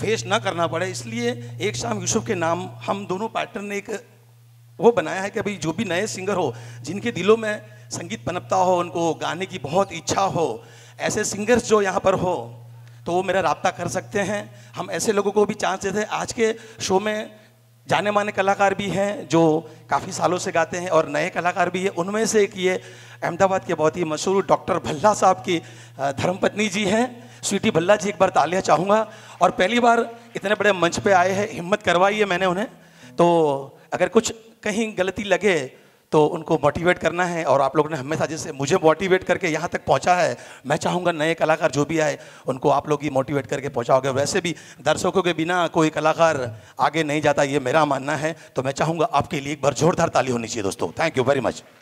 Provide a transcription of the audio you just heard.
face ना करना पड़े इसलिए एक शाम यूसुफ के नाम हम दोनों पैटर्न ने एक वो बनाया है कि भाई जो भी नए सिंगर हो जिनके दिलों में संगीत पनपता हो उनको गाने की बहुत इच्छा हो ऐसे सिंगर्स जो यहाँ पर हो तो वो मेरा रबता कर सकते हैं हम ऐसे लोगों को भी चांस देते हैं आज के शो में जाने माने कलाकार भी हैं जो काफ़ी सालों से गाते हैं और नए कलाकार भी हैं उनमें से एक ये अहमदाबाद के बहुत ही मशहूर डॉक्टर भल्ला साहब की धर्मपत्नी जी हैं स्वीटी भल्ला जी एक बार तालियाँ चाहूँगा और पहली बार इतने बड़े मंच पे आए हैं हिम्मत करवाई है मैंने उन्हें तो अगर कुछ कहीं गलती लगे तो उनको मोटिवेट करना है और आप लोग ने हमेशा जैसे मुझे मोटिवेट करके यहाँ तक पहुँचा है मैं चाहूँगा नए कलाकार जो भी आए उनको आप लोग ही मोटिवेट करके पहुँचाओगे वैसे भी दर्शकों के बिना कोई कलाकार आगे नहीं जाता ये मेरा मानना है तो मैं चाहूँगा आपके लिए एक बार जोरदार ताली होनी चाहिए दोस्तों थैंक यू वेरी मच